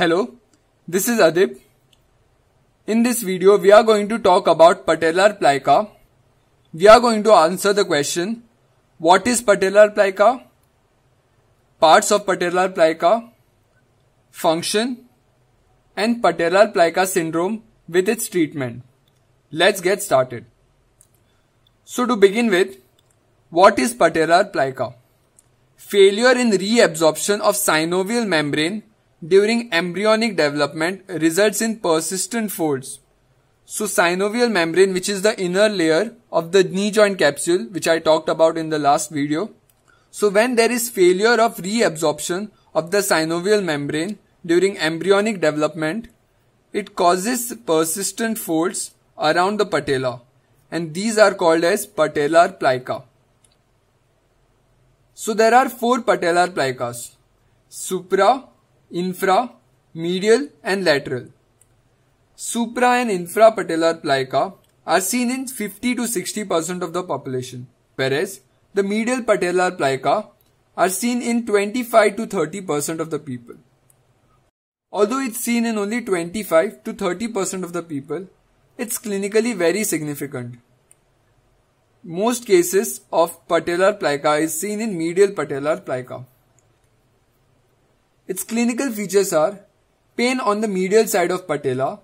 Hello, this is Adib. In this video, we are going to talk about patellar plica. We are going to answer the question, what is patellar plica? Parts of patellar plica, function, and patellar plica syndrome with its treatment. Let's get started. So to begin with, what is patellar plica? Failure in reabsorption of synovial membrane during embryonic development results in persistent folds. So synovial membrane which is the inner layer of the knee joint capsule which I talked about in the last video. So when there is failure of reabsorption of the synovial membrane during embryonic development, it causes persistent folds around the patella and these are called as patellar plica. So there are four patellar plicas, supra, infra, medial and lateral. Supra and infrapatellar plica are seen in 50 to 60% of the population, whereas the medial patellar plica are seen in 25 to 30% of the people. Although it's seen in only 25 to 30% of the people, it's clinically very significant. Most cases of patellar plica is seen in medial patellar plica. Its clinical features are pain on the medial side of patella,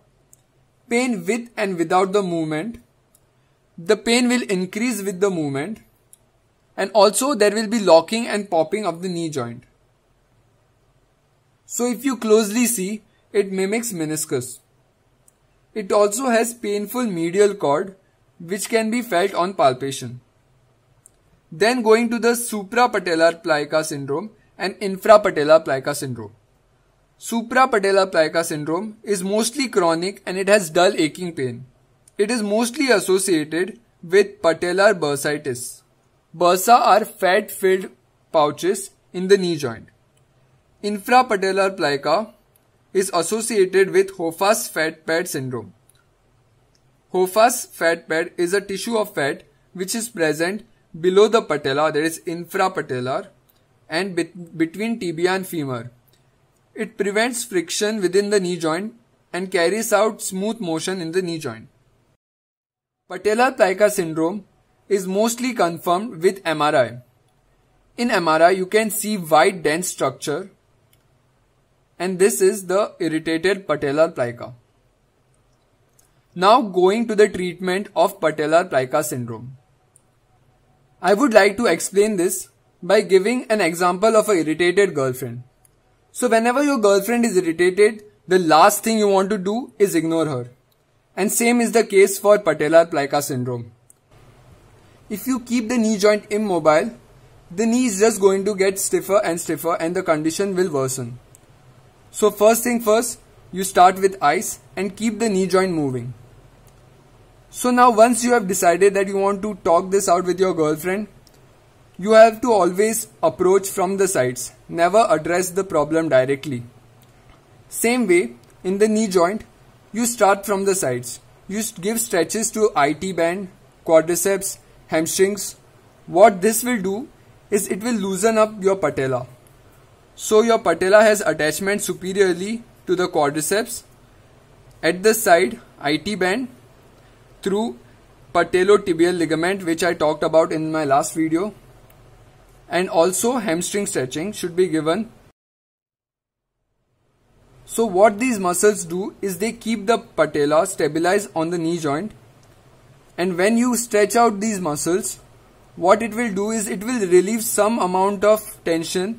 pain with and without the movement, the pain will increase with the movement, and also there will be locking and popping of the knee joint. So if you closely see, it mimics meniscus. It also has painful medial cord which can be felt on palpation. Then going to the suprapatellar plica syndrome and infrapatellar plica syndrome. Suprapatellar plica syndrome is mostly chronic and it has dull aching pain. It is mostly associated with patellar bursitis. Bursa are fat-filled pouches in the knee joint. Infrapatellar plica is associated with Hoffa's fat pad syndrome. Hoffa's fat pad is a tissue of fat which is present below the patella that is infrapatellar and be- between tibia and femur. It prevents friction within the knee joint and carries out smooth motion in the knee joint. Patellar plica syndrome is mostly confirmed with MRI. In MRI, you can see white dense structure and this is the irritated patellar plica. Now going to the treatment of patellar plica syndrome. I would like to explain this by giving an example of an irritated girlfriend. So whenever your girlfriend is irritated, the last thing you want to do is ignore her. And same is the case for patellar plica syndrome. If you keep the knee joint immobile, the knee is just going to get stiffer and stiffer and the condition will worsen. So first thing first, you start with ice and keep the knee joint moving. So now once you have decided that you want to talk this out with your girlfriend, you have to always approach from the sides, never address the problem directly. Same way, in the knee joint, you start from the sides. You give stretches to IT band, quadriceps, hamstrings. What this will do is it will loosen up your patella. So your patella has attachment superiorly to the quadriceps at the side IT band through patellotibial ligament which I talked about in my last video and also hamstring stretching should be given. So what these muscles do is they keep the patella stabilized on the knee joint and when you stretch out these muscles what it will do is it will relieve some amount of tension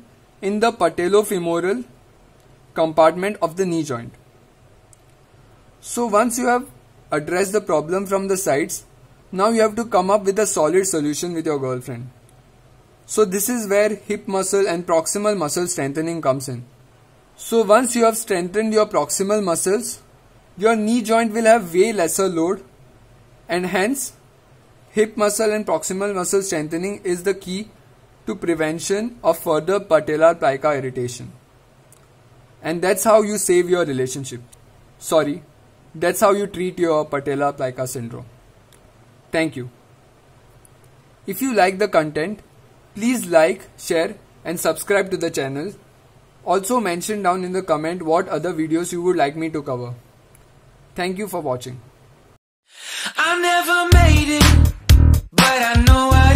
in the patellofemoral compartment of the knee joint. So once you have addressed the problem from the sides, now you have to come up with a solid solution with your girlfriend. So this is where hip muscle and proximal muscle strengthening comes in. So once you have strengthened your proximal muscles, your knee joint will have way lesser load and hence hip muscle and proximal muscle strengthening is the key to prevention of further patellar plica irritation. And that's how you save your relationship. Sorry, that's how you treat your patellar plica syndrome. Thank you. If you like the content, Please like, share and subscribe to the channel. Also mention down in the comment what other videos you would like me to cover. Thank you for watching. I never made it, but I know I